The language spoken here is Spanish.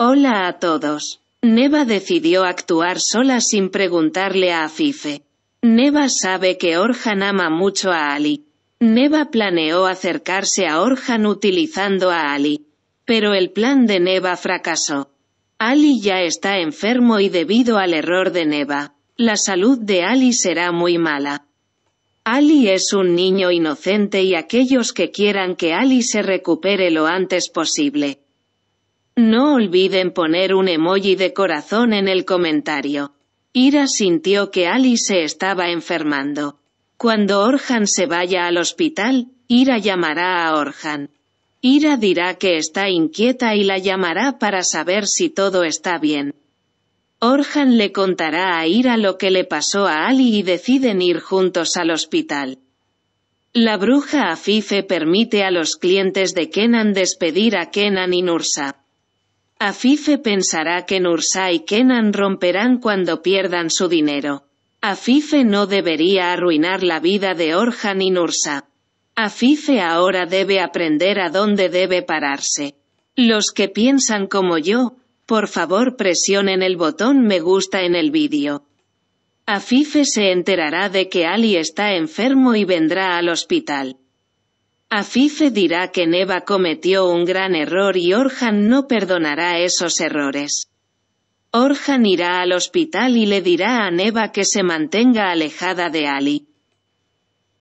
Hola a todos. Neva decidió actuar sola sin preguntarle a Afife. Neva sabe que Orhan ama mucho a Ali. Neva planeó acercarse a Orhan utilizando a Ali. Pero el plan de Neva fracasó. Ali ya está enfermo y debido al error de Neva, la salud de Ali será muy mala. Ali es un niño inocente y aquellos que quieran que Ali se recupere lo antes posible, no olviden poner un emoji de corazón en el comentario. Ira sintió que Ali se estaba enfermando. Cuando Orhan se vaya al hospital, Ira llamará a Orhan. Ira dirá que está inquieta y la llamará para saber si todo está bien. Orhan le contará a Ira lo que le pasó a Ali y deciden ir juntos al hospital. La bruja Afife permite a los clientes de Kenan despedir a Kenan y Nursa. Afife pensará que Nursa y Kenan romperán cuando pierdan su dinero. Afife no debería arruinar la vida de Orhan y Nursa. Afife ahora debe aprender a dónde debe pararse. Los que piensan como yo, por favor presionen el botón me gusta en el vídeo. Afife se enterará de que Ali está enfermo y vendrá al hospital. Afife dirá que Neva cometió un gran error y Orhan no perdonará esos errores. Orhan irá al hospital y le dirá a Neva que se mantenga alejada de Ali.